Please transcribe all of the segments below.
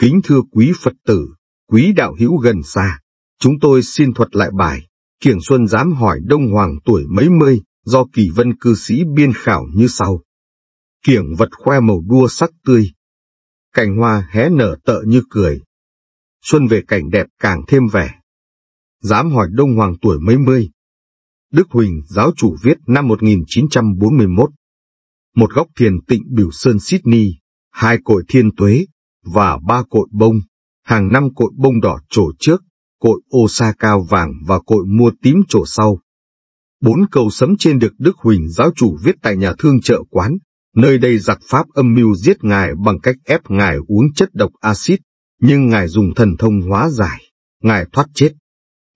Kính thưa quý Phật tử, quý đạo hữu gần xa, chúng tôi xin thuật lại bài Kiểng Xuân dám hỏi Đông Hoàng tuổi mấy mươi do kỳ vân cư sĩ biên khảo như sau. Kiểng vật khoe màu đua sắc tươi, cành hoa hé nở tợ như cười. Xuân về cảnh đẹp càng thêm vẻ. Dám hỏi Đông Hoàng tuổi mấy mươi. Đức Huỳnh giáo chủ viết năm 1941. Một góc thiền tịnh biểu sơn Sydney, hai cội thiên tuế, và ba cội bông, hàng năm cội bông đỏ trổ trước, cội Osaka vàng và cội mua tím trổ sau. Bốn câu sấm trên được Đức Huỳnh giáo chủ viết tại nhà thương chợ quán, nơi đây giặc Pháp âm mưu giết ngài bằng cách ép ngài uống chất độc axit, nhưng ngài dùng thần thông hóa giải, ngài thoát chết.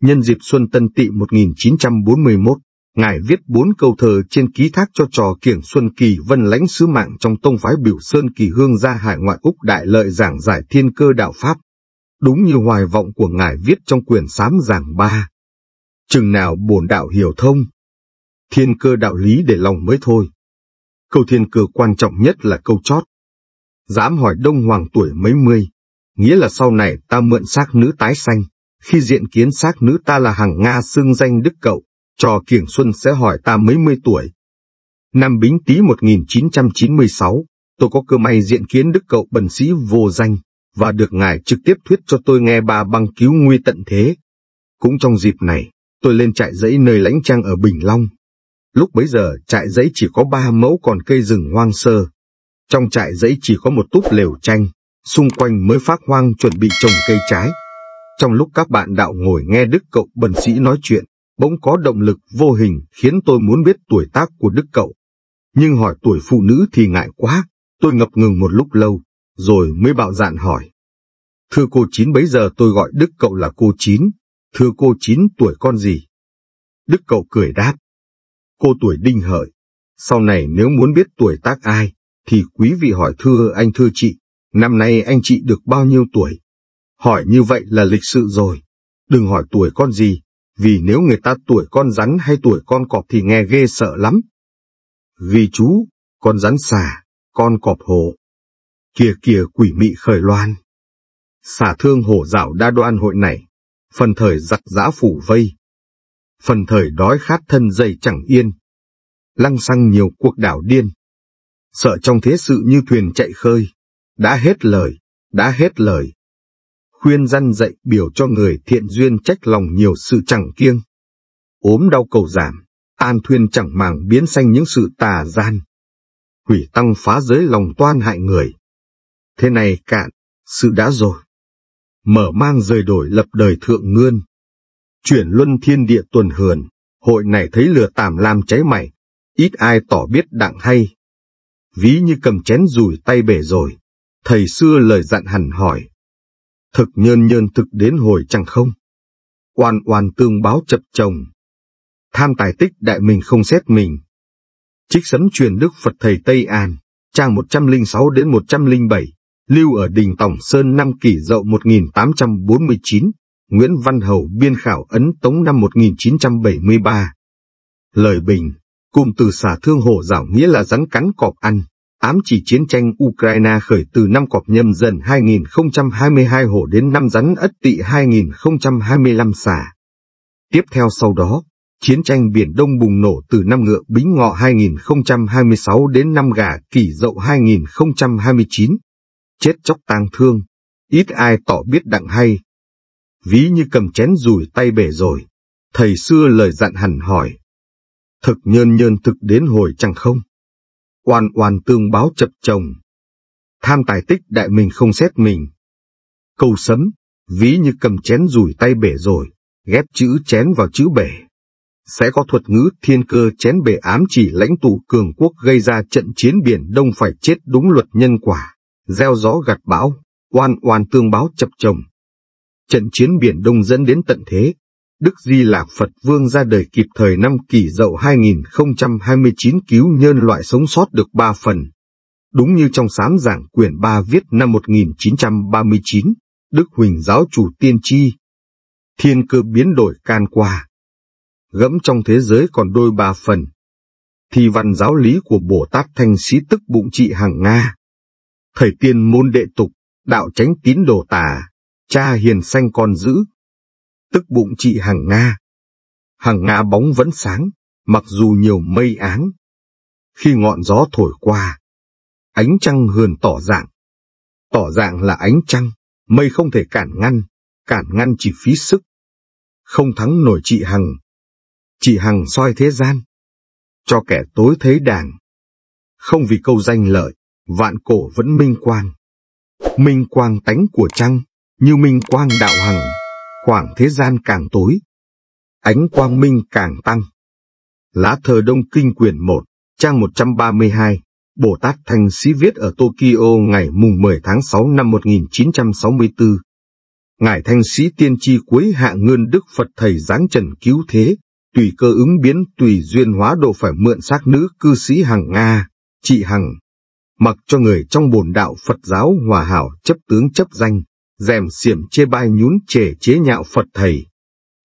Nhân dịp Xuân Tân Tỵ 1941 Ngài viết bốn câu thơ trên ký thác cho trò kiểng Xuân Kỳ Vân lãnh sứ mạng trong tông phái biểu Sơn Kỳ Hương ra hải ngoại Úc đại lợi giảng giải thiên cơ đạo Pháp. Đúng như hoài vọng của Ngài viết trong quyển sám giảng ba. Chừng nào bổn đạo hiểu thông, thiên cơ đạo lý để lòng mới thôi. Câu thiên cơ quan trọng nhất là câu chót. Dám hỏi Đông Hoàng tuổi mấy mươi, nghĩa là sau này ta mượn xác nữ tái sanh, khi diện kiến xác nữ ta là hàng Nga xương danh đức cậu, trò Kiểng Xuân sẽ hỏi ta mấy mươi tuổi. Năm Bính Tý 1996, tôi có cơ may diện kiến đức cậu bần sĩ vô danh, và được ngài trực tiếp thuyết cho tôi nghe bà băng cứu nguy tận thế. Cũng trong dịp này, tôi lên trại giấy nơi lãnh trang ở Bình Long. Lúc bấy giờ trại giấy chỉ có ba mẫu còn cây rừng hoang sơ. Trong trại giấy chỉ có một túp lều tranh, xung quanh mới phát hoang chuẩn bị trồng cây trái. Trong lúc các bạn đạo ngồi nghe đức cậu bần sĩ nói chuyện, bỗng có động lực vô hình khiến tôi muốn biết tuổi tác của đức cậu. Nhưng hỏi tuổi phụ nữ thì ngại quá, tôi ngập ngừng một lúc lâu, rồi mới bạo dạn hỏi. Thưa cô Chín bấy giờ tôi gọi đức cậu là cô Chín, thưa cô Chín tuổi con gì? Đức cậu cười đáp. Cô tuổi đinh hợi, sau này nếu muốn biết tuổi tác ai, thì quý vị hỏi thưa anh thưa chị, năm nay anh chị được bao nhiêu tuổi? Hỏi như vậy là lịch sự rồi, đừng hỏi tuổi con gì, vì nếu người ta tuổi con rắn hay tuổi con cọp thì nghe ghê sợ lắm. Vì chú, con rắn xà, con cọp hồ. Kìa kìa quỷ mị khởi loan. Xả thương hổ dạo đa đoan hội này, phần thời giặc giã phủ vây. Phần thời đói khát thân dày chẳng yên. Lăng xăng nhiều cuộc đảo điên. Sợ trong thế sự như thuyền chạy khơi. Đã hết lời, đã hết lời khuyên răn dạy biểu cho người thiện duyên trách lòng nhiều sự chẳng kiêng. Ốm đau cầu giảm, an thuyền chẳng màng biến sanh những sự tà gian. Hủy tăng phá giới lòng toan hại người. Thế này cạn, sự đã rồi. Mở mang rời đổi lập đời thượng ngươn. Chuyển luân thiên địa tuần hườn, hội này thấy lửa tàm lam cháy mày, ít ai tỏ biết đặng hay. Ví như cầm chén rùi tay bể rồi, thầy xưa lời dặn hẳn hỏi, thực nhơn nhơn thực đến hồi chẳng không. Oan oan tương báo chập chồng. Tham tài tích đại mình không xét mình. Trích sấm truyền Đức Phật Thầy Tây An, trang 106 đến 107, lưu ở đình Tổng Sơn năm kỷ dậu 1849, Nguyễn Văn Hầu biên khảo ấn tống năm 1973. Lời bình, cùng từ xả thương hổ rảo nghĩa là rắn cắn cọp ăn ám chỉ chiến tranh Ukraine khởi từ năm cọp nhâm dần 2022 hổ đến năm rắn ất tỵ 2025 xả. Tiếp theo sau đó, chiến tranh Biển Đông bùng nổ từ năm ngựa bính ngọ 2026 đến năm gà kỷ dậu 2029. Chết chóc tang thương, ít ai tỏ biết đặng hay. Ví như cầm chén rủi tay bể rồi, thầy xưa lời dặn hẳn hỏi. Thực nhơn nhơn thực đến hồi chẳng không? oan oan tương báo chập chồng. Tham tài tích đại mình không xét mình. Câu sấm, ví như cầm chén rủi tay bể rồi, ghép chữ chén vào chữ bể. Sẽ có thuật ngữ thiên cơ chén bể ám chỉ lãnh tụ cường quốc gây ra trận chiến biển đông phải chết đúng luật nhân quả, gieo gió gặt bão, oan oan tương báo chập chồng. Trận chiến biển đông dẫn đến tận thế, Đức Di Lạc Phật Vương ra đời kịp thời năm kỷ dậu 2029 cứu nhân loại sống sót được ba phần. Đúng như trong sám giảng quyển 3 viết năm 1939, Đức Huỳnh giáo chủ tiên tri. Thiên cơ biến đổi can qua. Gẫm trong thế giới còn đôi ba phần. Thì văn giáo lý của Bồ Tát Thanh Sĩ tức bụng trị hàng Nga. Thầy tiên môn đệ tục, đạo tránh tín đồ tà, cha hiền sanh con giữ tức bụng chị Hằng Nga. Hằng Nga bóng vẫn sáng, mặc dù nhiều mây áng. Khi ngọn gió thổi qua, ánh trăng hườn tỏ dạng. Tỏ dạng là ánh trăng, mây không thể cản ngăn, cản ngăn chỉ phí sức. Không thắng nổi chị Hằng. Chị Hằng soi thế gian, cho kẻ tối thấy đàng. Không vì câu danh lợi, vạn cổ vẫn minh quang. Minh quang tánh của trăng, như minh quang đạo hằng khoảng thế gian càng tối, ánh quang minh càng tăng. Lá thờ Đông Kinh quyển 1, trang 132, Bồ Tát Thanh Sĩ viết ở Tokyo ngày mùng 10 tháng 6 năm 1964. Ngài Thanh Sĩ tiên tri cuối hạ ngươn Đức Phật Thầy Giáng Trần cứu thế, tùy cơ ứng biến tùy duyên hóa độ phải mượn xác nữ cư sĩ Hằng Nga, chị Hằng, mặc cho người trong bồn đạo Phật giáo hòa hảo chấp tướng chấp danh, rèm xiểm chê bai nhún trẻ chế nhạo Phật thầy.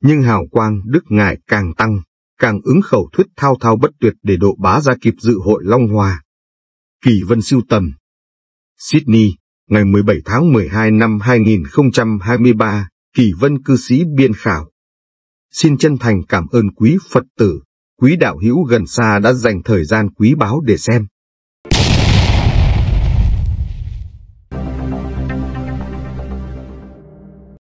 Nhưng hào quang đức ngài càng tăng, càng ứng khẩu thuyết thao thao bất tuyệt để độ bá ra kịp dự hội Long Hoa. Kỳ Vân Siêu Tầm Sydney, ngày 17 tháng 12 năm 2023, Kỳ Vân Cư Sĩ Biên Khảo Xin chân thành cảm ơn quý Phật tử, quý đạo hữu gần xa đã dành thời gian quý báu để xem.